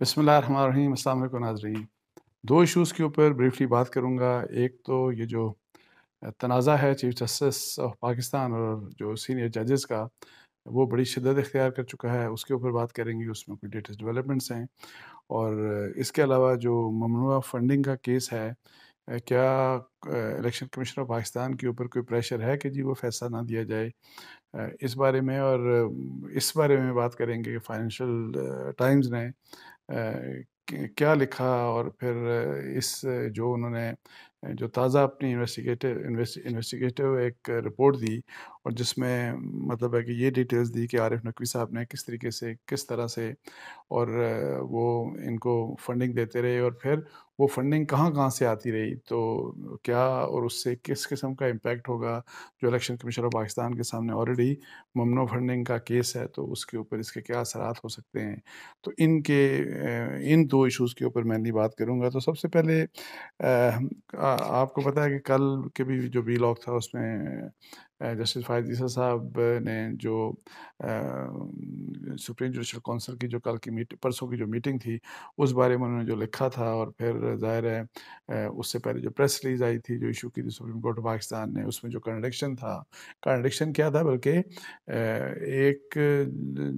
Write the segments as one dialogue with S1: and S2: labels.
S1: बसमिल अल्लाम नाजरीन दो इश्यूज़ के ऊपर ब्रीफली बात करूँगा एक तो ये जो तनाज़ा है चीफ जस्टिस ऑफ पाकिस्तान और जो सीनियर जजेस का वो बड़ी शिदत इख्तियार कर चुका है उसके ऊपर बात करेंगे उसमें कोई लेटेस्ट डेवलपमेंट्स हैं और इसके अलावा जो ममनू फंडिंग का केस है क्या इलेक्शन कमीशन ऑफ पाकिस्तान के ऊपर कोई प्रेशर है कि जी वो फैसला ना दिया जाए इस बारे में और इस बारे में बात करेंगे कि फाइनेंशियल टाइम्स ने क्या लिखा और फिर इस जो उन्होंने जो ताज़ा अपनी इन्वेस्टिगेटिव इन्वेस्टिगेटिव एक रिपोर्ट दी और जिसमें मतलब है कि ये डिटेल्स दी कि आरिफ नकवी साहब ने किस तरीके से किस तरह से और वो इनको फंडिंग देते रहे और फिर वो फंडिंग कहाँ कहाँ से आती रही तो क्या और उससे किस किस्म का इम्पेक्ट होगा जो इलेक्शन कमीशन ऑफ पाकिस्तान के सामने ऑलरेडी ममनो फंडिंग का केस है तो उसके ऊपर इसके क्या असरात हो सकते हैं तो इनके इन दो इश्यूज़ के ऊपर मैं नहीं बात करूँगा तो सबसे पहले आपको पता है कि कल के भी जो बी लॉग था उसमें जस्टिस फायदी साहब ने जो सुप्रीम जुडिशल काउंसिल की जो कल की मीट परसों की जो मीटिंग थी उस बारे में उन्होंने जो लिखा था और फिर ज़ाहिर है उससे पहले जो प्रेस रिलीज आई थी जो इशू की थी सुप्रीम कोर्ट ऑफ पाकिस्तान ने उसमें जो कंडक्शन था कंडक्शन क्या था बल्कि एक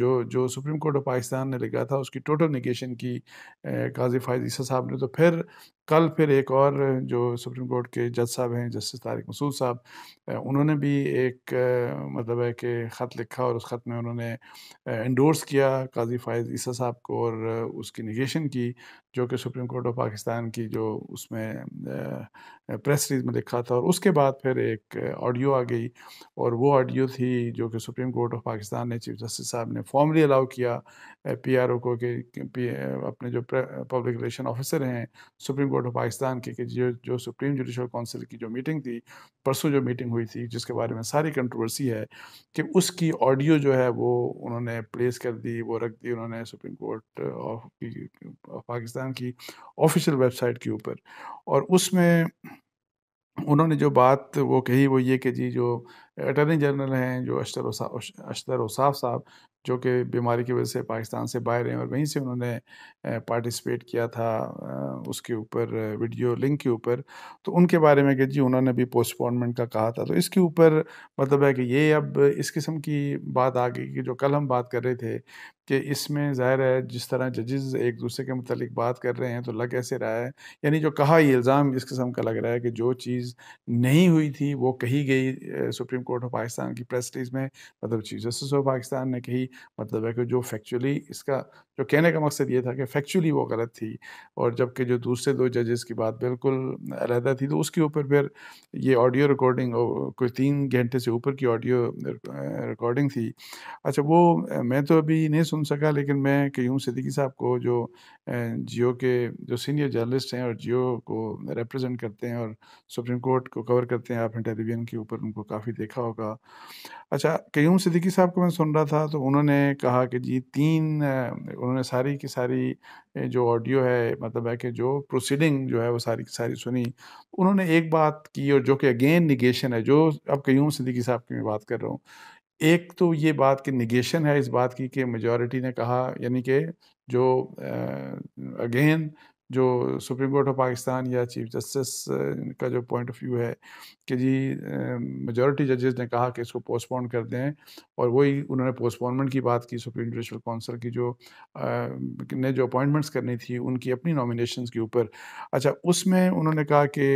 S1: जो जो सुप्रीम कोर्ट ऑफ पाकिस्तान ने लिखा था उसकी टोटल निगेशन की काजी फायदीसा साहब ने तो फिर कल फिर एक और जो सुप्रीम कोर्ट के जज साहब हैं जस्टिस तारिक मसूद साहब उन्होंने भी एक मतलब है कि ख़त लिखा और उस ख़त में उन्होंने इंडोर्स किया काजी फ़ायज़ ईसा साहब को और उसकी निगेशन की जो कि सुप्रीम कोर्ट ऑफ पाकिस्तान की जो उसमें प्रेस रिलीज में लिखा था और उसके बाद फिर एक ऑडियो आ गई और वो ऑडियो थी जो कि सुप्रीम कोर्ट ऑफ पाकिस्तान ने चीफ जस्टिस साहब ने फॉर्मली अलाउ किया पी आर ओ को कि अपने जो पब्लिक रिलेशन ऑफिसर हैं सुप्रीम कोर्ट ऑफ पाकिस्तान के कि जो जो सुप्रीम जुडिशल काउंसिल की जो मीटिंग थी परसों जो मीटिंग हुई थी जिसके बारे बारे में सारी कंट्रोवर्सी है कि उसकी ऑडियो जो है वो उन्होंने प्लेस कर दी वो रख दी उन्होंने सुप्रीम कोर्ट ऑफ पाकिस्तान की ऑफिशियल वेबसाइट के ऊपर और उसमें उन्होंने जो बात वो कही वो ये कि जी जो अटर्नी जनरल हैं जो अशतर अशतर वसाफ साहब जो कि बीमारी की वजह से पाकिस्तान से बाहर हैं और वहीं से उन्होंने पार्टिसिपेट किया था उसके ऊपर वीडियो लिंक के ऊपर तो उनके बारे में कि जी उन्होंने भी पोस्टपोनमेंट का कहा था तो इसके ऊपर मतलब है कि ये अब इस किस्म की बात आ गई कि जो कल हम बात कर रहे थे कि इसमें ज़ाहिर है जिस तरह जजेस एक दूसरे के मतलब बात कर रहे हैं तो लग ऐसे रहा है यानी जो कहा ये इल्ज़ाम इस किस्म का लग रहा है कि जो चीज़ नहीं हुई थी वो कही गई सुप्रीम कोर्ट ऑफ पाकिस्तान की प्रेस रिलीज में मतलब चीफ जस्टिस ऑफ पाकिस्तान ने कही मतलब है कि जो फैक्चुअली इसका जो कहने का मकसद ये था कि फैक्चुअली वो गलत थी और जबकि जो दूसरे दो जजेस की बात बिल्कुल अलहदा थी तो उसके ऊपर फिर ये ऑडियो रिकॉर्डिंग कोई तीन घंटे से ऊपर की ऑडियो रिकॉर्डिंग थी अच्छा वो मैं तो अभी नहीं सुन सका लेकिन मैं क्यूम सिद्दीकी साहब को जो जियो के जो सीनियर जर्नलिस्ट हैं और जियो को रिप्रजेंट करते हैं और सुप्रीम कोर्ट को कवर करते हैं आपने टेलीविज़न के ऊपर उनको काफ़ी देखा होगा अच्छा क्यूम सिद्दीकी साहब को मैं सुन रहा था तो उन्होंने उन्होंने कहा कि जी तीन उन्होंने सारी की सारी जो ऑडियो है मतलब है कि जो प्रोसीडिंग जो है वो सारी की सारी सुनी उन्होंने एक बात की और जो कि अगेन निगेशन है जो अब कयूम सिद्दीकी साहब की मैं बात कर रहा हूँ एक तो ये बात की निगेशन है इस बात की कि मेजॉरिटी ने कहा यानी कि जो अगेन जो सुप्रीम कोर्ट ऑफ पाकिस्तान या चीफ जस्टिस का जो पॉइंट ऑफ व्यू है कि जी मेजॉरिटी जजेस ने कहा कि इसको पोस्टपोन कर दें और वही उन्होंने पोस्टपोनमेंट की बात की सुप्रीम जुडिशल काउंसिल की जो आ, ने जो अपॉइंटमेंट्स करनी थी उनकी अपनी नॉमिनेशन के ऊपर अच्छा उसमें उन्होंने कहा कि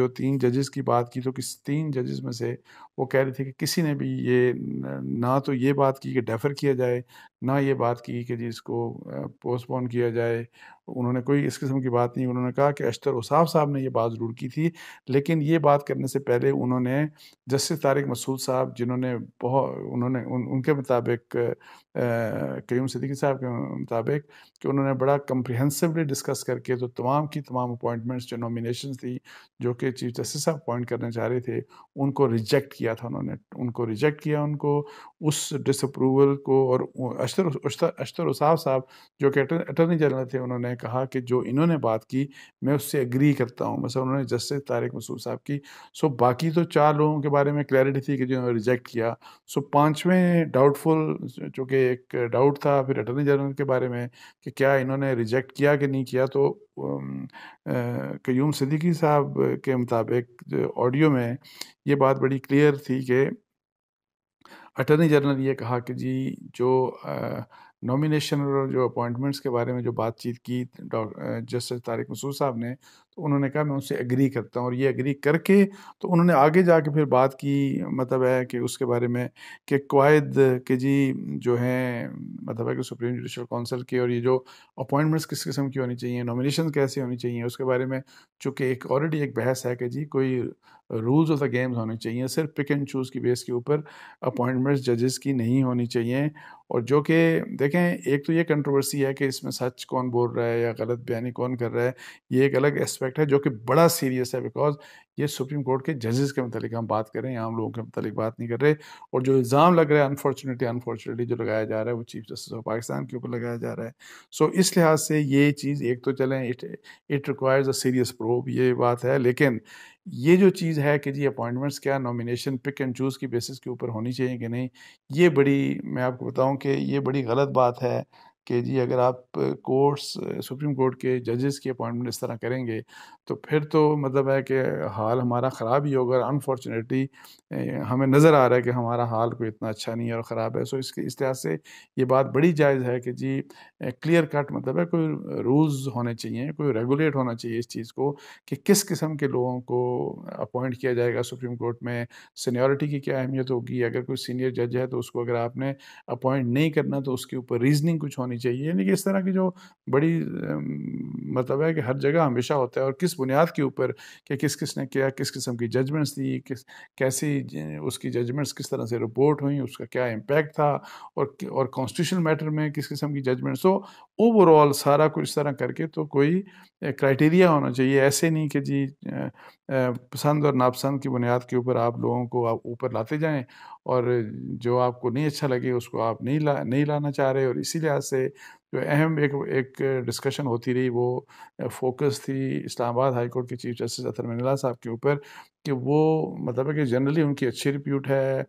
S1: जो तीन जजेस की बात की तो किस तीन जजेस में से वो कह रहे थे कि किसी ने भी ये ना तो ये बात की कि डेफर किया जाए ना ये बात की कि जी इसको पोस्टपोन किया जाए उन्होंने कोई इस किस्म की बात नहीं उन्होंने कहा कि अश्तर उसाफ साहब ने ये बात ज़रूर की थी लेकिन ये बात करने से पहले उन्होंने जस्टिस तारिक मसूद साहब जिन्होंने बहुत उन्होंने उन, उनके मुताबिक कयूम सिद्दीकी साहब के मुताबिक कि उन्होंने बड़ा कम्प्रिहेंसिवली डिस्कस करके जो तमाम की तमाम अपॉइंटमेंट्स जो नॉमिनेशन थी जो कि चीफ जस्टिस साहब अपॉइंट करने चाह रहे थे उनको रिजेक्ट किया था उन्होंने उनको रिजेक्ट किया उनको उस डिसअप्रूवल को और अशतर अशतर उसाफ साहब जो कि अटर्नी जनरल थे उन्होंने कहा कि जो इन्होंने बात की मैं उससे एग्री करता हूँ बस मतलब उन्होंने जस्टिस तारिक मसूद साहब की सो बाकी तो चार लोगों के बारे में क्लैरिटी थी कि जिन्होंने रिजेक्ट किया सो पाँचवें डाउटफुल चूँकि एक डाउट था फिर अटर्नी जनरल के बारे में कि क्या इन्होंने रिजेक्ट किया कि नहीं किया तो क्यूम सिद्दीकी साहब के मुताबिक ऑडियो में ये बात बड़ी क्लियर थी कि अटर्नी जनरल ये कहा कि जी जो आ, नॉमिनेशन और जो अपॉइंटमेंट्स के बारे में जो बातचीत की जस्टिस तारिक मसूद साहब ने तो उन्होंने कहा मैं उनसे एग्री करता हूँ और ये एग्री करके तो उन्होंने आगे जाके फिर बात की मतलब है कि उसके बारे में कि कवायद के जी जो हैं मतलब है कि सुप्रीम जुडिशल काउंसिल के और ये जो अपॉइंटमेंट्स किस किस्म की होनी चाहिए नॉमिनेशन कैसे होनी चाहिए उसके बारे में चूँकि एक ऑलरेडी एक बहस है कि जी कोई रूल्स ऑफ द गेम्स होने चाहिए सिर्फ पिक एंड चूज़ की बेस के ऊपर अपॉइंटमेंट्स जजेस की नहीं होनी चाहिए और जो कि देख देखें एक तो ये कंट्रोवर्सी है कि इसमें सच कौन बोल रहा है या गलत बयानी कौन कर रहा है ये एक अलग एस्पेक्ट है जो कि बड़ा सीरियस है बिकॉज ये सुप्रीम कोर्ट के जजेस के मतलब हम बात कर रहे हैं आम लोगों के मतलब बात नहीं कर रहे और जो इल्ज़ाम लग रहा है अनफॉर्चुनेटली अनफॉर्चुनेटली जो लगाया जा रहा है वो चीफ जस्टिस ऑफ पाकिस्तान के ऊपर लगाया जा रहा है सो so, इस लिहाज से ये चीज़ एक तो चलें it it requires a serious probe ये बात है लेकिन ये जो चीज़ है कि जी अपॉइंटमेंट्स क्या नॉमिनेशन पिक एंड चूज़ की बेसिस के ऊपर होनी चाहिए कि नहीं ये बड़ी मैं आपको बताऊं कि ये बड़ी गलत बात है कि जी अगर आप कोर्ट्स सुप्रीम कोर्ट के जजेस की अपॉइंटमेंट इस तरह करेंगे तो फिर तो मतलब है कि हाल हमारा ख़राब ही होगा अनफॉर्चुनेटली हमें नज़र आ रहा है कि हमारा हाल कोई इतना अच्छा नहीं है और ख़राब है सो इसके इस लिहाज से ये बात बड़ी जायज़ है कि जी क्लियर कट मतलब है कोई रूल्स होने चाहिए कोई रेगुलेट होना चाहिए इस चीज़ को कि किस किस्म के लोगों को अपॉइंट किया जाएगा सुप्रीम कोर्ट में सीनियरिटी की क्या अहमियत होगी अगर कोई सीनियर जज है तो उसको अगर आपने अपॉइंट नहीं करना तो उसके ऊपर रीजनिंग कुछ होनी होनी चाहिए यानी कि इस तरह की जो बड़ी मतलब है कि हर जगह हमेशा होता है और किस बुनियाद के ऊपर कि किस किस ने किया किस किस्म की जजमेंट्स दी किस कैसी उसकी जजमेंट्स किस तरह से रिपोर्ट हुई उसका क्या इम्पैक्ट था और और कॉन्स्टिट्यूशन मैटर में किस किस्म की जजमेंट्स हो ओवरऑल सारा कुछ इस तरह करके तो कोई क्राइटेरिया होना चाहिए ऐसे नहीं कि जी पसंद और नापसंद की बुनियाद के ऊपर आप लोगों को आप ऊपर लाते जाएं और जो आपको नहीं अच्छा लगे उसको आप नहीं ला नहीं लाना चाह रहे और इसी लिहाज से जो अहम एक एक डिस्कशन होती रही वो फोकस थी इस्लामाबाद हाई कोर्ट के चीफ जस्टिस अतर मिनला साहब के ऊपर कि वो मतलब है कि जनरली उनकी अच्छी रिप्यूट है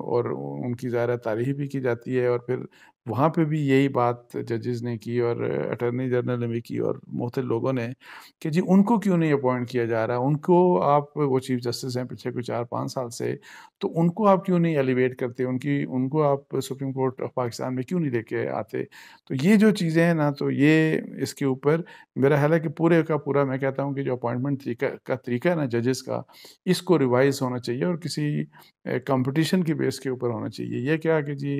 S1: और उनकी ज़्यादा तारीफ भी की जाती है और फिर वहाँ पे भी यही बात जजेस ने की और अटर्नी जनरल ने भी की और मोहतल लोगों ने कि जी उनको क्यों नहीं अपॉइंट किया जा रहा उनको आप वो चीफ जस्टिस हैं पिछले कोई चार पाँच साल से तो उनको आप क्यों नहीं एलिवेट करते उनकी उनको आप सुप्रीम कोर्ट ऑफ पाकिस्तान में क्यों नहीं लेके आते तो ये जो चीज़ें हैं ना तो ये इसके ऊपर मेरा ख्याल है कि पूरे का पूरा मैं कहता हूँ कि जो अपॉइंटमेंट तरीका का तरीका है ना जजेस का इसको रिवाइज होना चाहिए और किसी कंपटीशन के बेस के ऊपर होना चाहिए यह क्या कि जी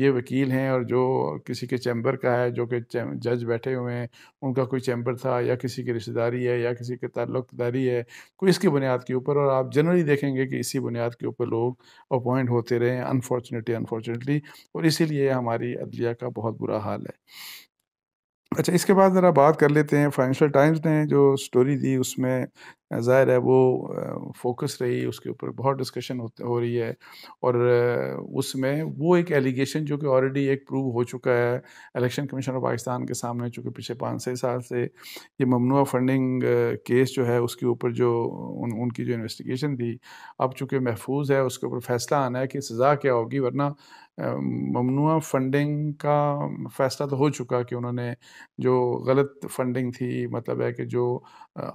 S1: ये वकील हैं और जो किसी के चैम्बर का है जो कि जज बैठे हुए हैं उनका कोई चैम्बर था या किसी की रिश्तेदारी है या किसी के ताल्लुकदारी है कोई इसकी बुनियाद के ऊपर और आप जनरली देखेंगे कि इसी बुनियाद के ऊपर लोग अपॉइंट होते रहे अनफॉर्चुनेटली अनफॉर्चुनेटली और इसीलिए हमारी अदलिया का बहुत बुरा हाल है अच्छा इसके बाद ज़रा बात कर लेते हैं फाइनेंशियल टाइम्स ने जो स्टोरी दी उसमें ज़ाहिर है वो फोकस रही उसके ऊपर बहुत डिस्कशन हो रही है और उसमें वो एक एलिगेशन जो कि ऑलरेडी एक प्रूव हो चुका है इलेक्शन कमीशन ऑफ पाकिस्तान के सामने चूँकि पिछले पाँच छः साल से ये ममनुआ फंडिंग केस जो है उसके ऊपर जो उन उनकी जो इन्वेस्टिगेशन थी अब चूँकि महफूज है उसके ऊपर फैसला आना है कि सज़ा क्या होगी वरना ममनुआ फंडिंग का फैसला तो हो चुका कि उन्होंने जो गलत फंडिंग थी मतलब है कि जो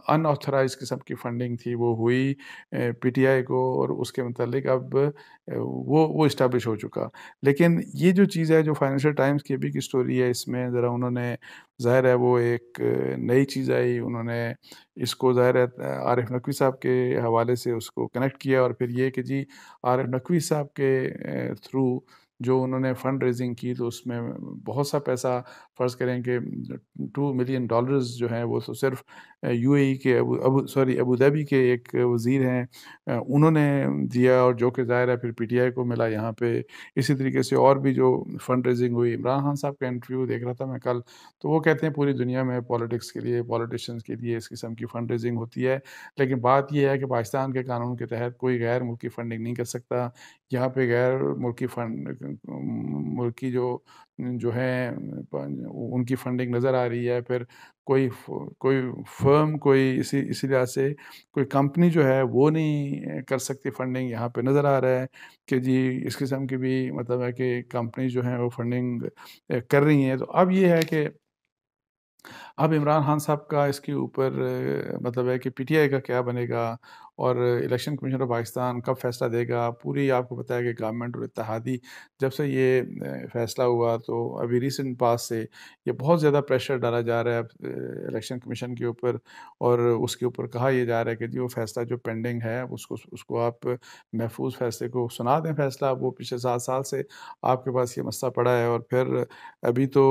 S1: अनऑथराइज किस्म की फंडिंग थी वो हुई पीटीआई को और उसके मतलब अब वो वो इस्टेब्लिश हो चुका लेकिन ये जो चीज़ है जो फाइनेंशियल टाइम्स की अभी की स्टोरी है इसमें ज़रा उन्होंने ज़ाहिर है वो एक नई चीज़ आई उन्होंने इसको ज़ाहिर है एफ नकवी साहब के हवाले से उसको कनेक्ट किया और फिर ये कि जी आरिफ नकवी साहब के थ्रू जो उन्होंने फंड रेजिंग की तो उसमें बहुत सा पैसा फ़र्ज़ करें कि टू मिलियन डॉलर्स जो हैं वो तो सिर्फ यूएई e के सॉरी अबू धाबी के एक वज़ीर हैं उन्होंने दिया और जो कि ज़ाहिर है फिर पीटीआई को मिला यहाँ पे इसी तरीके से और भी जो फंड रेजिंग हुई इमरान खान साहब का इंटरव्यू देख रहा था मैं कल तो वो कहते हैं पूरी दुनिया में पॉलिटिक्स के लिए पॉलिटिशन के लिए इस किस्म की फ़ंड रेजिंग होती है लेकिन बात यह है कि पाकिस्तान के कानून के तहत कोई गैर मुल्की फ़ंडिंग नहीं कर सकता यहाँ पर गैर मुल्की फ़ंड मुल्क की जो जो है उनकी फंडिंग नज़र आ रही है फिर कोई कोई फर्म कोई इसी इसी लिहाज से कोई कंपनी जो है वो नहीं कर सकती फंडिंग यहाँ पे नज़र आ रहा है कि जी इस किस्म की भी मतलब है कि कंपनी जो है वो फंडिंग कर रही हैं तो अब ये है कि अब इमरान खान साहब का इसके ऊपर मतलब है कि पीटीआई का क्या बनेगा और इलेक्शन कमीशन ऑफ पाकिस्तान कब फैसला देगा पूरी आपको पता है कि गवर्नमेंट और इतिहादी जब से ये फैसला हुआ तो अभी रिसेंट पास से ये बहुत ज़्यादा प्रेशर डाला जा रहा है इलेक्शन कमीशन के ऊपर और उसके ऊपर कहा यह जा रहा है कि जी वो फैसला जो पेंडिंग है उसको उसको आप महफूज फैसले को सुना दें फैसला वो पिछले सात साल से आपके पास ये मसला पड़ा है और फिर अभी तो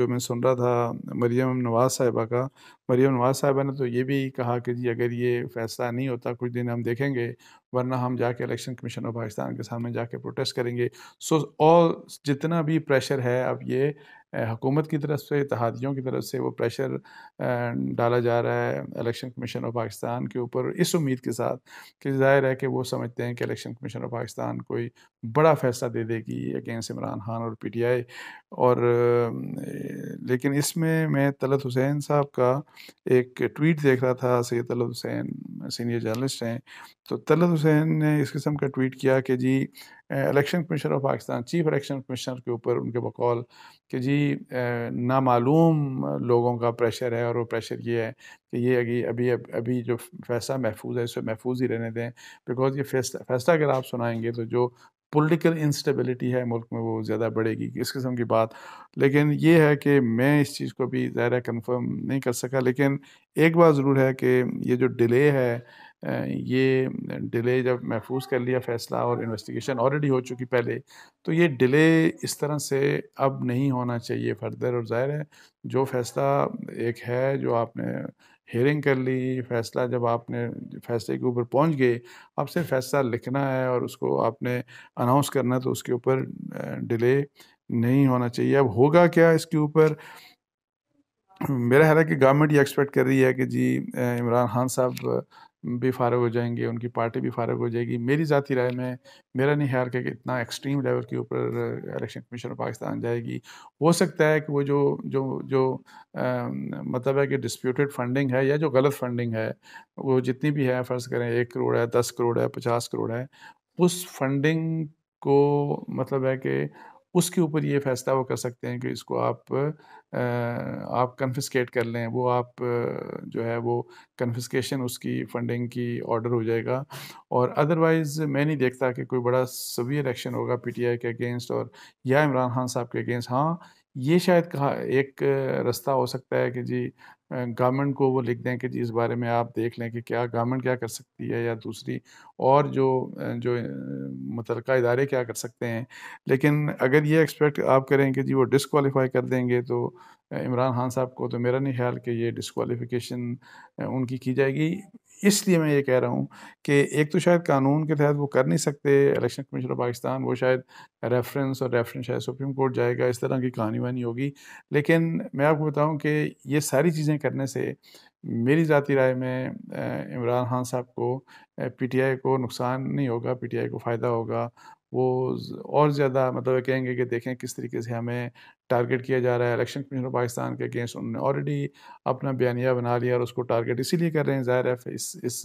S1: जो मैं सुन रहा था मरियम नवाज साहिबा का मरीम नवाज साहबा ने तो ये भी कहा कि जी अगर ये फैसला नहीं होता कुछ दिन हम देखेंगे वरना हम जाके इलेक्शन कमीशन ऑफ पाकिस्तान के सामने जाके प्रोटेस्ट करेंगे सो so, और जितना भी प्रेशर है अब ये हुकूमत की तरफ से इतिहादियों की तरफ से वो प्रेशर डाला जा रहा है इलेक्शन कमीशन ऑफ पाकिस्तान के ऊपर इस उम्मीद के साथ कि जाहिर है कि वो समझते हैं कि इलेक्शन कमीशन ऑफ पाकिस्तान कोई बड़ा फैसला दे देगी अगेंस्ट इमरान खान और पी टी आई और लेकिन इसमें मैं तलत हुसैन साहब का एक ट्वीट देख रहा था सैद तलत हुसैन सीनियर जर्नलिस्ट हैं तो तलत हुसैन ने इस किस्म का ट्वीट किया कि जी election commissioner of Pakistan chief election commissioner के ऊपर उनके बकौल कि जी नामालूम लोगों का प्रेशर है और वो प्रेशर ये है कि ये अभी अभी अभी जो फैसला महफूज है इसे महफूज ही रहने दें बिकॉज ये फैसला फैसला अगर आप सुनाएंगे तो जो पॉलिटिकल इंस्टेबिलिटी है मुल्क में वो ज़्यादा बढ़ेगी इस किस्म की बात लेकिन ये है कि मैं इस चीज़ को भी ज़ाहिर कंफर्म नहीं कर सका लेकिन एक बात ज़रूर है कि ये जो डिले है ये डिले जब महफूज कर लिया फैसला और इन्वेस्टिगेशन ऑलरेडी हो चुकी पहले तो ये डिले इस तरह से अब नहीं होना चाहिए फर्दर और ज़ाहिर है जो फैसला एक है जो आपने हेयरिंग कर ली फैसला जब आपने फैसले के ऊपर पहुंच गए अब सिर्फ फैसला लिखना है और उसको आपने अनाउंस करना है तो उसके ऊपर डिले नहीं होना चाहिए अब होगा क्या इसके ऊपर मेरा ख्याल है कि गवर्नमेंट ये एक्सपेक्ट कर रही है कि जी इमरान खान साहब भी फारग हो जाएंगे उनकी पार्टी भी फारग हो जाएगी मेरी ज़ाती राय में मेरा नहीं ख्याल कि इतना एक्सट्रीम लेवल के ऊपर इलेक्शन कमीशन ऑफ पाकिस्तान जाएगी हो सकता है कि वो जो जो जो आ, मतलब है कि डिस्प्यूटेड फंडिंग है या जो गलत फंडिंग है वो जितनी भी है फ़र्ज़ करें एक करोड़ है दस करोड़ है पचास करोड़ है उस फंडिंग को मतलब है कि उसके ऊपर ये फैसला वो कर सकते हैं कि इसको आप आप कन्फिस्केट कर लें वो आप जो है वो कन्फिस्केशन उसकी फंडिंग की ऑर्डर हो जाएगा और अदरवाइज़ मैं नहीं देखता कि कोई बड़ा सवियर एक्शन होगा पीटीआई के अगेंस्ट और या इमरान खान साहब के अगेंस्ट हाँ ये शायद कहा एक रास्ता हो सकता है कि जी गवर्नमेंट को वो लिख दें कि जी इस बारे में आप देख लें कि क्या गवर्नमेंट क्या कर सकती है या दूसरी और जो जो मुतल इदारे क्या कर सकते हैं लेकिन अगर ये एक्सपेक्ट आप करें कि जी वो डिसकॉलीफाई कर देंगे तो इमरान खान साहब को तो मेरा नहीं ख्याल कि ये डिसकॉलीफिकेशन उनकी की जाएगी इसलिए मैं ये कह रहा हूँ कि एक तो शायद कानून के तहत वो कर नहीं सकते इलेक्शन कमीशन ऑफ पाकिस्तान वो शायद रेफरेंस और रेफरेंस शायद सुप्रीम कोर्ट जाएगा इस तरह की कहानी वानी होगी लेकिन मैं आपको बताऊँ कि ये सारी चीज़ें करने से मेरी ज़ाती राय में इमरान खान साहब को पीटीआई को नुकसान नहीं होगा पीटीआई को फ़ायदा होगा वो और ज़्यादा मतलब कहेंगे कि देखें किस तरीके से हमें टारगेट किया जा रहा है इलेक्शन कमीशन ऑफ पाकिस्तान के अगेंस्ट उन्होंने ऑलरेडी अपना बयानिया बना लिया और उसको टारगेट इसीलिए कर रहे हैं ज़ाहिर है इस इस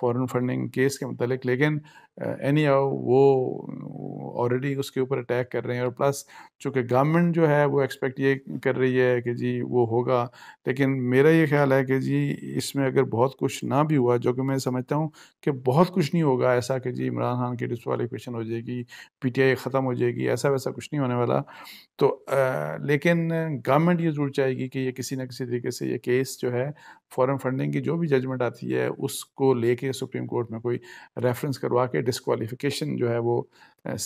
S1: फॉरेन फंडिंग केस के मतलब लेकिन एनी uh, वो ऑलरेडी उसके ऊपर अटैक कर रहे हैं और प्लस चूँकि गवर्नमेंट जो है वो एक्सपेक्ट ये कर रही है कि जी वो होगा लेकिन मेरा ये ख्याल है कि जी इसमें अगर बहुत कुछ ना भी हुआ जो कि मैं समझता हूँ कि बहुत कुछ नहीं होगा ऐसा कि जी इमरान खान की डिस्कवालिफिकेशन हो जाएगी पी टी आई ख़त्म हो जाएगी ऐसा वैसा कुछ नहीं होने वाला तो आ, uh, लेकिन गवर्नमेंट ये जरूर चाहेगी कि ये किसी न किसी तरीके से ये केस जो है फ़ॉरन फंडिंग की जो भी जजमेंट आती है उसको लेके सुप्रीम कोर्ट में कोई रेफरेंस करवा के डिस्कवालिफिकेशन जो है वो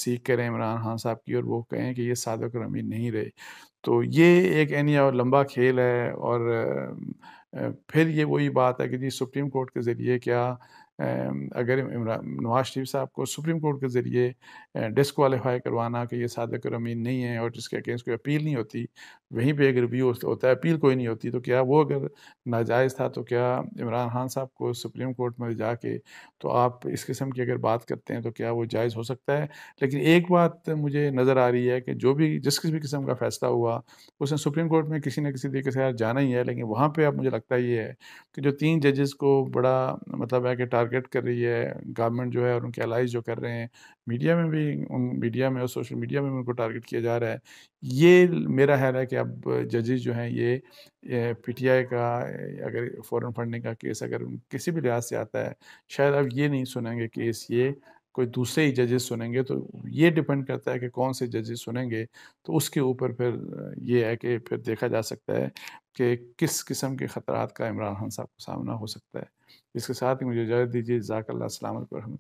S1: सीख करें इमरान खान साहब की और वो कहें कि ये सादक और नहीं रहे तो ये एक यानी और लंबा खेल है और फिर ये वही बात है कि जी सुप्रीम कोर्ट के ज़रिए क्या अगर नवाज शरीफ साहब को सुप्रीम कोर्ट के ज़रिए डिसकवालीफाई करवाना कि ये सादक अमीन नहीं है और जिसके अगेंस्ट कोई अपील नहीं होती वहीं पे एक रिव्यू होता है अपील कोई नहीं होती तो क्या वो अगर नाजायज़ था तो क्या इमरान खान साहब को सुप्रीम कोर्ट में जा के तो आप इस किस्म की अगर बात करते हैं तो क्या वो जायज़ हो सकता है लेकिन एक बात मुझे नज़र आ रही है कि जो भी जिस किसी भी किस्म का फैसला हुआ उसने सुप्रीम कोर्ट में किसी न किसी तरीके से जाना ही है लेकिन वहाँ पर अब मुझे लगता ये है कि जो तीन जजेस को बड़ा मतलब है कि टारगेट टारगेट कर रही है गवर्नमेंट जो है और उनके अलाइज जो कर रहे हैं मीडिया में भी उन मीडिया में और सोशल मीडिया में भी उनको टारगेट किया जा रहा है ये मेरा ख्याल है कि अब जजेज जो हैं ये पीटीआई का अगर फ़ौरन फंडिंग का केस अगर किसी भी लिहाज से आता है शायद अब ये नहीं सुनेंगे केस ये कोई दूसरे ही जजेस सुनेंगे तो ये डिपेंड करता है कि कौन से जजेस सुनेंगे तो उसके ऊपर फिर ये है कि फिर देखा जा सकता है कि किस किस्म के ख़तरा का इमरान खान साहब को सामना हो सकता है इसके साथ ही मुझे इजाज़त दीजिए जजाकल्ला पर